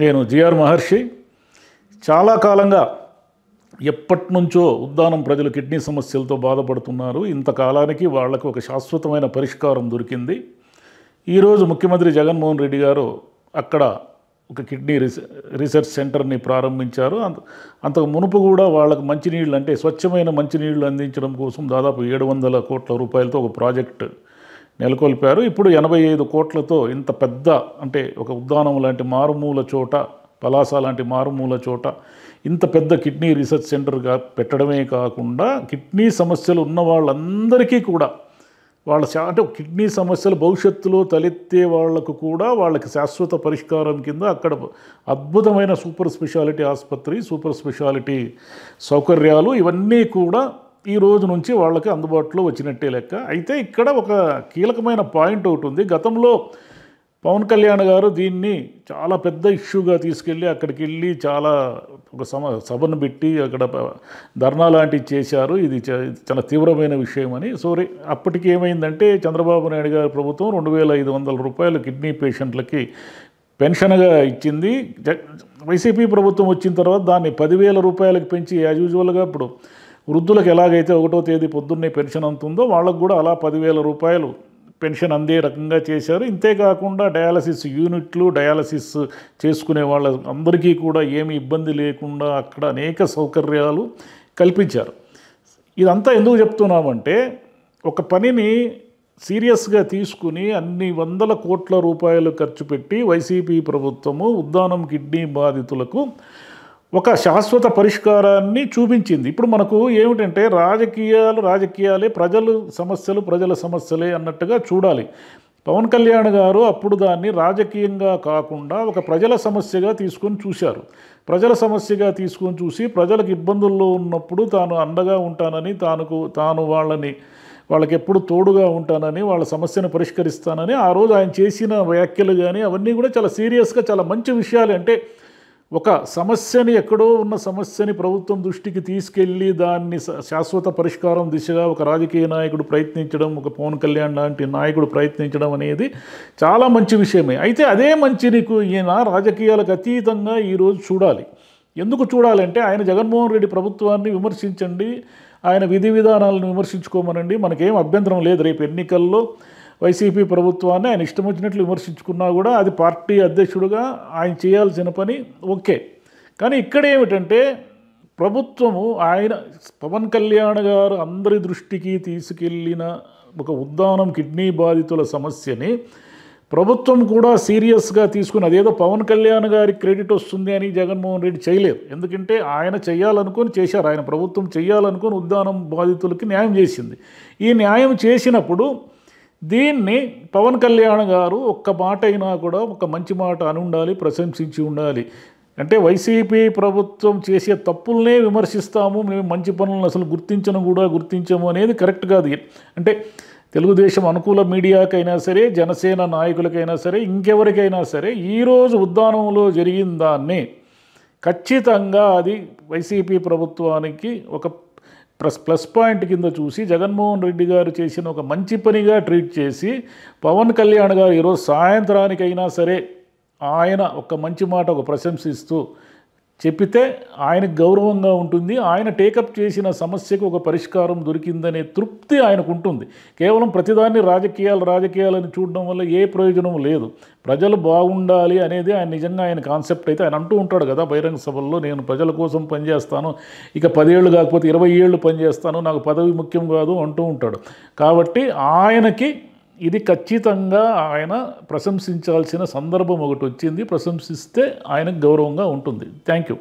నేను జిఆర్ మహర్షి చాలా కాలంగా ఎప్పటి నుంచో ఉద్దానం ప్రజలు కిడ్నీ సమస్యలతో బాధపడుతున్నారు ఇంతకాలానికి వాళ్లకు ఒక శాశ్వతమైన పరిష్కారం దొరికింది ఈరోజు ముఖ్యమంత్రి జగన్మోహన్ రెడ్డి గారు అక్కడ ఒక కిడ్నీ రీసెర్చ్ సెంటర్ని ప్రారంభించారు అంత అంతకు మునుపు కూడా వాళ్ళకు మంచినీళ్ళు అంటే స్వచ్ఛమైన మంచినీళ్ళు అందించడం కోసం దాదాపు ఏడు వందల కోట్ల రూపాయలతో ఒక ప్రాజెక్ట్ నెలకొల్పారు ఇప్పుడు ఎనభై ఐదు కోట్లతో ఇంత పెద్ద అంటే ఒక ఉద్దానం లాంటి మారుమూల చోట పలాస లాంటి మారుమూల చోట ఇంత పెద్ద కిడ్నీ రీసెర్చ్ సెంటర్గా పెట్టడమే కాకుండా కిడ్నీ సమస్యలు ఉన్న వాళ్ళందరికీ కూడా వాళ్ళ అంటే కిడ్నీ సమస్యలు భవిష్యత్తులో తలెత్తే వాళ్లకు కూడా వాళ్ళకి శాశ్వత పరిష్కారం కింద అక్కడ అద్భుతమైన సూపర్ స్పెషాలిటీ ఆసుపత్రి సూపర్ స్పెషాలిటీ సౌకర్యాలు ఇవన్నీ కూడా ఈ రోజు నుంచి వాళ్ళకి అందుబాటులో వచ్చినట్టే లెక్క అయితే ఇక్కడ ఒక కీలకమైన పాయింట్ ఒకటి ఉంది గతంలో పవన్ కళ్యాణ్ గారు దీన్ని చాలా పెద్ద ఇష్యూగా తీసుకెళ్ళి అక్కడికి వెళ్ళి చాలా ఒక సమ సభను పెట్టి అక్కడ ధర్నా లాంటివి చేశారు ఇది చాలా తీవ్రమైన విషయం అని సో అప్పటికి ఏమైందంటే చంద్రబాబు నాయుడు గారి ప్రభుత్వం రెండు వేల ఐదు వందల రూపాయలు కిడ్నీ పేషెంట్లకి పెన్షన్గా ఇచ్చింది వైసీపీ ప్రభుత్వం వచ్చిన తర్వాత దాన్ని పదివేల రూపాయలకు పెంచి యాజ్ యూజువల్గా ఇప్పుడు వృద్ధులకు ఎలాగైతే ఒకటో తేదీ పొద్దున్నే పెన్షన్ అంతుందో వాళ్ళకు కూడా అలా పదివేల రూపాయలు పెన్షన్ అందే రకంగా చేశారు ఇంతేకాకుండా డయాలసిస్ యూనిట్లు డయాలసిస్ చేసుకునే వాళ్ళ అందరికీ కూడా ఏమి ఇబ్బంది లేకుండా అక్కడ అనేక సౌకర్యాలు కల్పించారు ఇదంతా ఎందుకు చెప్తున్నామంటే ఒక పనిని సీరియస్గా తీసుకుని అన్ని వందల కోట్ల రూపాయలు ఖర్చు పెట్టి వైసీపీ ప్రభుత్వము ఉద్దానం కిడ్నీ బాధితులకు ఒక శాశ్వత పరిష్కారాన్ని చూపించింది ఇప్పుడు మనకు ఏమిటంటే రాజకీయాలు రాజకీయాలే ప్రజలు సమస్యలు ప్రజల సమస్యలే అన్నట్టుగా చూడాలి పవన్ కళ్యాణ్ గారు అప్పుడు దాన్ని రాజకీయంగా కాకుండా ఒక ప్రజల సమస్యగా తీసుకొని చూశారు ప్రజల సమస్యగా తీసుకొని చూసి ప్రజలకు ఇబ్బందుల్లో ఉన్నప్పుడు తాను అండగా ఉంటానని తానుకు తాను వాళ్ళని వాళ్ళకి ఎప్పుడు తోడుగా ఉంటానని వాళ్ళ సమస్యను పరిష్కరిస్తానని ఆ రోజు ఆయన చేసిన వ్యాఖ్యలు కానీ అవన్నీ కూడా చాలా సీరియస్గా చాలా మంచి విషయాలు అంటే ఒక సమస్యని ఎక్కడో ఉన్న సమస్యని ప్రభుత్వం దృష్టికి తీసుకెళ్ళి దాన్ని శాశ్వత పరిష్కారం దిశగా ఒక రాజకీయ నాయకుడు ప్రయత్నించడం ఒక పవన్ కళ్యాణ్ లాంటి నాయకుడు ప్రయత్నించడం అనేది చాలా మంచి విషయమే అయితే అదే మంచి నీకు ఈయన రాజకీయాలకు అతీతంగా ఈరోజు చూడాలి ఎందుకు చూడాలంటే ఆయన జగన్మోహన్ రెడ్డి ప్రభుత్వాన్ని విమర్శించండి ఆయన విధి విధానాలను విమర్శించుకోమనండి మనకేం అభ్యంతరం లేదు రేపు ఎన్నికల్లో వైసీపీ ప్రభుత్వాన్ని ఆయన ఇష్టం వచ్చినట్లు విమర్శించుకున్నా కూడా అది పార్టీ అధ్యక్షుడుగా ఆయన చేయాల్సిన పని ఓకే కానీ ఇక్కడ ఏమిటంటే ప్రభుత్వము ఆయన పవన్ కళ్యాణ్ గారు అందరి దృష్టికి తీసుకెళ్ళిన ఒక ఉద్దానం కిడ్నీ బాధితుల సమస్యని ప్రభుత్వం కూడా సీరియస్గా తీసుకుని అదేదో పవన్ కళ్యాణ్ గారి క్రెడిట్ వస్తుంది అని జగన్మోహన్ రెడ్డి చేయలేదు ఎందుకంటే ఆయన చేయాలనుకొని చేశారు ఆయన ప్రభుత్వం చేయాలనుకొని ఉద్దానం బాధితులకి న్యాయం చేసింది ఈ న్యాయం చేసినప్పుడు దీన్ని పవన్ కళ్యాణ్ గారు ఒక్క మాట అయినా కూడా ఒక మంచి మాట అని ఉండాలి ప్రశంసించి ఉండాలి అంటే వైసీపీ ప్రభుత్వం చేసే తప్పులనే విమర్శిస్తాము మేము మంచి పనులను అసలు గుర్తించను కూడా గుర్తించము అనేది కరెక్ట్ కాదు అంటే తెలుగుదేశం అనుకూల మీడియాకైనా సరే జనసేన నాయకులకైనా సరే ఇంకెవరికైనా సరే ఈరోజు ఉద్దానంలో జరిగిన దాన్ని ఖచ్చితంగా అది వైసీపీ ప్రభుత్వానికి ఒక ప్లస్ ప్లస్ పాయింట్ కింద చూసి జగన్మోహన్ రెడ్డి గారు చేసిన ఒక మంచి పనిగా ట్రీట్ చేసి పవన్ కళ్యాణ్ గారు ఈరోజు సాయంత్రానికైనా సరే ఆయన ఒక మంచి మాట ఒక ప్రశంసిస్తూ చెప్పితే ఆయనకు గౌరవంగా ఉంటుంది ఆయన టేకప్ చేసిన సమస్యకు ఒక పరిష్కారం దొరికిందనే తృప్తి ఆయనకు ఉంటుంది కేవలం ప్రతిదాన్ని రాజకీయాలు రాజకీయాలని చూడడం వల్ల ఏ ప్రయోజనం లేదు ప్రజలు బాగుండాలి అనేది ఆయన నిజంగా ఆయన కాన్సెప్ట్ అయితే ఆయన అంటూ ఉంటాడు కదా బహిరంగ సభల్లో నేను ప్రజల కోసం పనిచేస్తాను ఇక పదేళ్ళు కాకపోతే ఇరవై ఏళ్ళు పనిచేస్తాను నాకు పదవి ముఖ్యం కాదు అంటూ ఉంటాడు కాబట్టి ఆయనకి ఇది ఖచ్చితంగా ఆయన ప్రశంసించాల్సిన సందర్భం ఒకటి వచ్చింది ప్రశంసిస్తే ఆయనకు గౌరవంగా ఉంటుంది థ్యాంక్ యూ